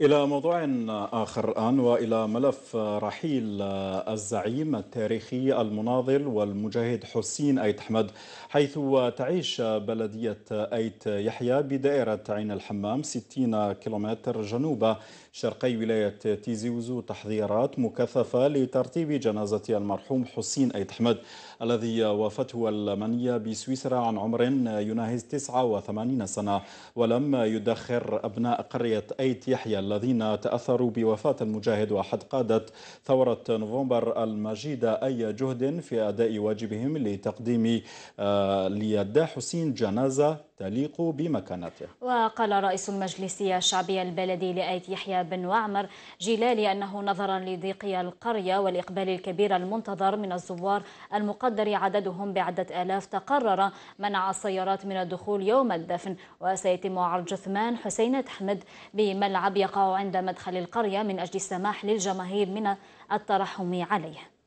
إلى موضوع آخر الآن وإلى ملف رحيل الزعيم التاريخي المناضل والمجاهد حسين أيت أحمد حيث تعيش بلدية أيت يحيى بدائرة عين الحمام 60 كيلومتر جنوب شرقي ولاية تيزي وزو تحضيرات مكثفة لترتيب جنازة المرحوم حسين أيت أحمد الذي وافته المنية بسويسرا عن عمر يناهز 89 سنة ولم يدخر أبناء قرية أيت يحيى الذين تأثروا بوفاة المجاهد وحد قادة ثورة نوفمبر المجيدة أي جهد في أداء واجبهم لتقديم آه، ليدا حسين جنازة تليق بمكانته وقال رئيس المجلس الشعبي البلدي لأيت يحيى بن وعمر جلالي أنه نظرا لضيق القرية والإقبال الكبير المنتظر من الزوار المقدر عددهم بعدة آلاف تقرر منع السيارات من الدخول يوم الدفن وسيتم عرض جثمان حسين أحمد بملعب يقع عند مدخل القرية من أجل السماح للجماهير من الترحم عليه